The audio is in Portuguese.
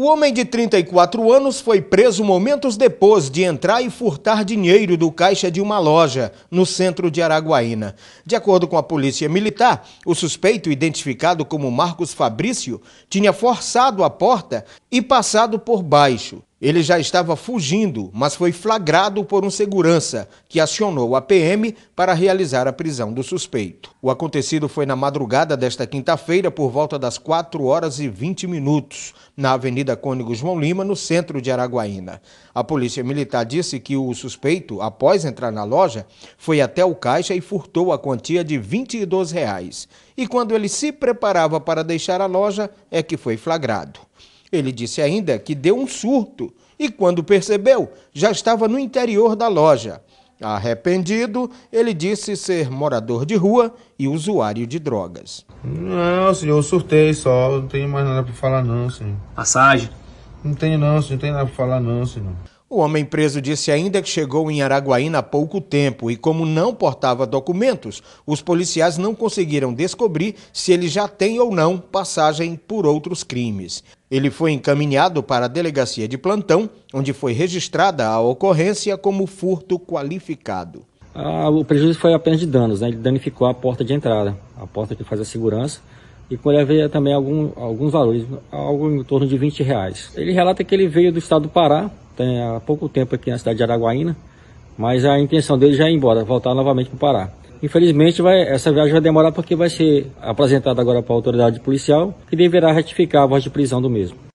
O homem de 34 anos foi preso momentos depois de entrar e furtar dinheiro do caixa de uma loja no centro de Araguaína. De acordo com a polícia militar, o suspeito, identificado como Marcos Fabrício, tinha forçado a porta e passado por baixo. Ele já estava fugindo, mas foi flagrado por um segurança que acionou a PM para realizar a prisão do suspeito. O acontecido foi na madrugada desta quinta-feira, por volta das 4 horas e 20 minutos, na Avenida Cônigo João Lima, no centro de Araguaína. A polícia militar disse que o suspeito, após entrar na loja, foi até o caixa e furtou a quantia de R$ 22. Reais. E quando ele se preparava para deixar a loja, é que foi flagrado. Ele disse ainda que deu um surto e, quando percebeu, já estava no interior da loja. Arrependido, ele disse ser morador de rua e usuário de drogas. Não, senhor, eu surtei só, não tenho mais nada para falar não, senhor. Passagem? Não tenho não, senhor, não tenho nada para falar não, senhor. O homem preso disse ainda que chegou em Araguaína há pouco tempo e, como não portava documentos, os policiais não conseguiram descobrir se ele já tem ou não passagem por outros crimes. Ele foi encaminhado para a delegacia de plantão, onde foi registrada a ocorrência como furto qualificado. Ah, o prejuízo foi apenas de danos, né? ele danificou a porta de entrada, a porta que faz a segurança e com ele havia também algum, alguns valores, algo em torno de 20 reais. Ele relata que ele veio do estado do Pará, tem há pouco tempo aqui na cidade de Araguaína, mas a intenção dele já é ir embora, voltar novamente para o Pará. Infelizmente, vai, essa viagem vai demorar porque vai ser apresentada agora para a autoridade policial, que deverá ratificar a voz de prisão do mesmo.